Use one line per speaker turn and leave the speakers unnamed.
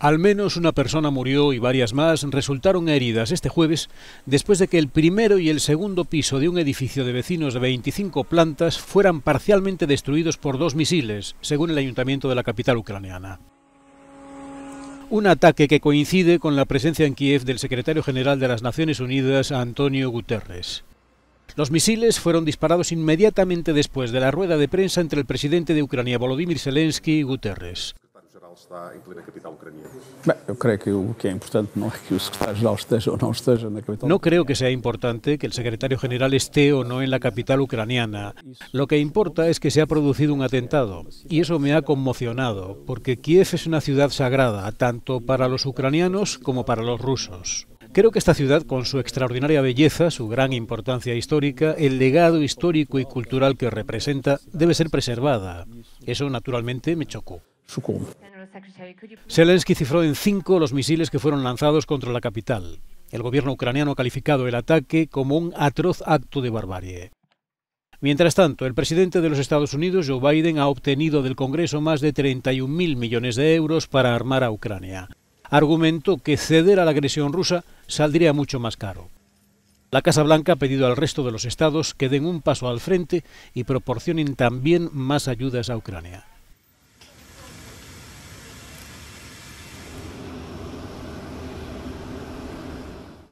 Al menos una persona murió y varias más resultaron heridas este jueves después de que el primero y el segundo piso de un edificio de vecinos de 25 plantas fueran parcialmente destruidos por dos misiles, según el ayuntamiento de la capital ucraniana. Un ataque que coincide con la presencia en Kiev del secretario general de las Naciones Unidas, Antonio Guterres. Los misiles fueron disparados inmediatamente después de la rueda de prensa entre el presidente de Ucrania, Volodymyr Zelensky, y Guterres está en plena capital ucraniana?
que lo que es importante no es que en la capital. No
creo que sea importante que el secretario general esté o no en la capital ucraniana. Lo que importa es que se ha producido un atentado y eso me ha conmocionado porque Kiev es una ciudad sagrada tanto para los ucranianos como para los rusos. Creo que esta ciudad, con su extraordinaria belleza, su gran importancia histórica, el legado histórico y cultural que representa, debe ser preservada. Eso, naturalmente, me chocó. Zelensky cifró en cinco los misiles que fueron lanzados contra la capital. El gobierno ucraniano ha calificado el ataque como un atroz acto de barbarie. Mientras tanto, el presidente de los Estados Unidos, Joe Biden, ha obtenido del Congreso más de 31.000 millones de euros para armar a Ucrania. Argumento que ceder a la agresión rusa saldría mucho más caro. La Casa Blanca ha pedido al resto de los estados que den un paso al frente y proporcionen también más ayudas a Ucrania.